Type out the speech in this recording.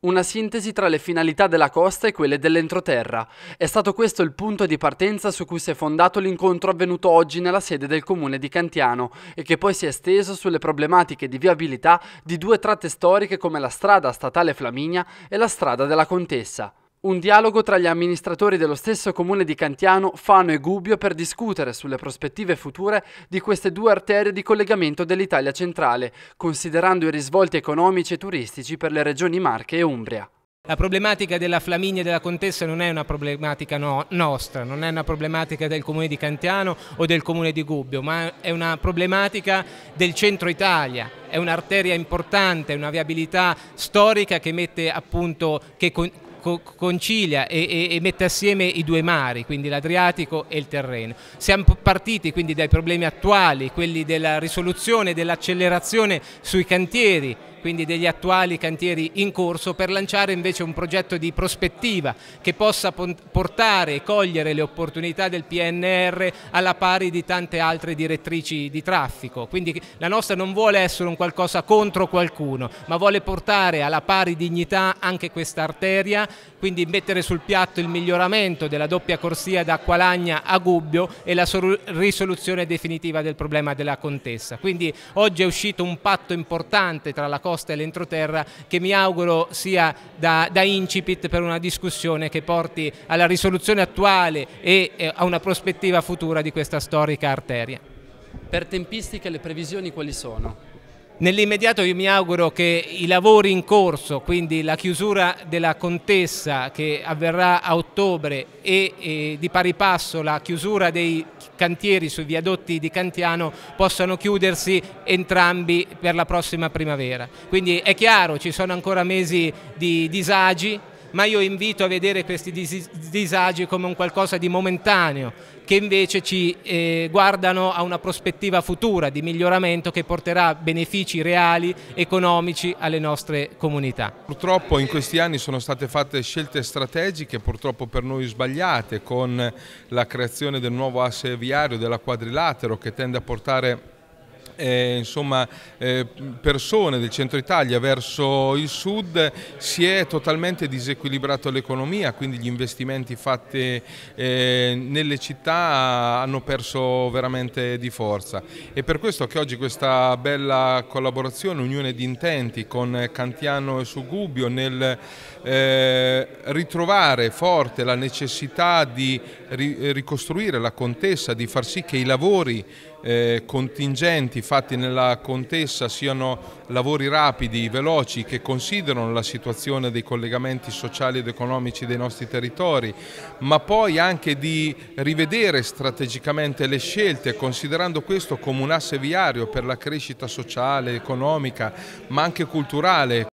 Una sintesi tra le finalità della costa e quelle dell'entroterra. È stato questo il punto di partenza su cui si è fondato l'incontro avvenuto oggi nella sede del comune di Cantiano e che poi si è esteso sulle problematiche di viabilità di due tratte storiche come la strada statale Flaminia e la strada della Contessa. Un dialogo tra gli amministratori dello stesso comune di Cantiano, Fano e Gubbio per discutere sulle prospettive future di queste due arterie di collegamento dell'Italia centrale, considerando i risvolti economici e turistici per le regioni Marche e Umbria. La problematica della Flaminia e della Contessa non è una problematica no, nostra, non è una problematica del comune di Cantiano o del comune di Gubbio, ma è una problematica del centro Italia. È un'arteria importante, una viabilità storica che mette appunto, che con, co concilia e, e, e, mette assieme i due mari, quindi l'Adriatico e il Terreno. Siamo partiti quindi dai problemi attuali, quelli della risoluzione, dell'accelerazione sui cantieri, quindi degli attuali cantieri in corso, per lanciare invece un progetto di prospettiva che possa portare e cogliere le opportunità del PNR alla pari di tante altre direttrici di traffico. Quindi la nostra non vuole essere un qualcosa contro qualcuno, ma vuole portare alla pari dignità anche questa arteria, quindi mettere sul piatto il miglioramento della doppia corsia da Qualagna a Gubbio e la risoluzione definitiva del problema della contessa. Quindi oggi è uscito un patto importante tra la costa e l'entroterra che mi auguro sia da, da, incipit per una discussione che porti alla risoluzione attuale e eh, a una prospettiva futura di questa storica arteria. Per tempistiche le previsioni quali sono? Nell'immediato io mi auguro che i lavori in corso, quindi la chiusura della contessa che avverrà a ottobre e, e di pari passo la chiusura dei cantieri sui viadotti di Cantiano possano chiudersi entrambi per la prossima primavera. Quindi è chiaro, ci sono ancora mesi di disagi, ma io invito a vedere questi dis- disagi come un qualcosa di momentaneo, che invece ci eh, guardano a una prospettiva futura di miglioramento che porterà benefici reali, economici alle nostre comunità. Purtroppo in questi anni sono state fatte scelte strategiche, purtroppo per noi sbagliate, con la creazione del nuovo asse viario, della quadrilatero, che tende a portare eh, insomma, eh, persone del centro Italia verso il sud si è totalmente disequilibrato l'economia, quindi gli investimenti fatti eh, nelle città hanno perso veramente di forza. E per questo che oggi questa bella collaborazione, unione di intenti con Cantiano e Sugubbio nel eh, ritrovare forte la necessità di ri ricostruire la contessa, di far sì che i lavori eh, contingenti infatti nella contessa siano lavori rapidi, veloci, che considerano la situazione dei collegamenti sociali ed economici dei nostri territori, ma poi anche di rivedere strategicamente le scelte, considerando questo come un asse viario per la crescita sociale, economica, ma anche culturale,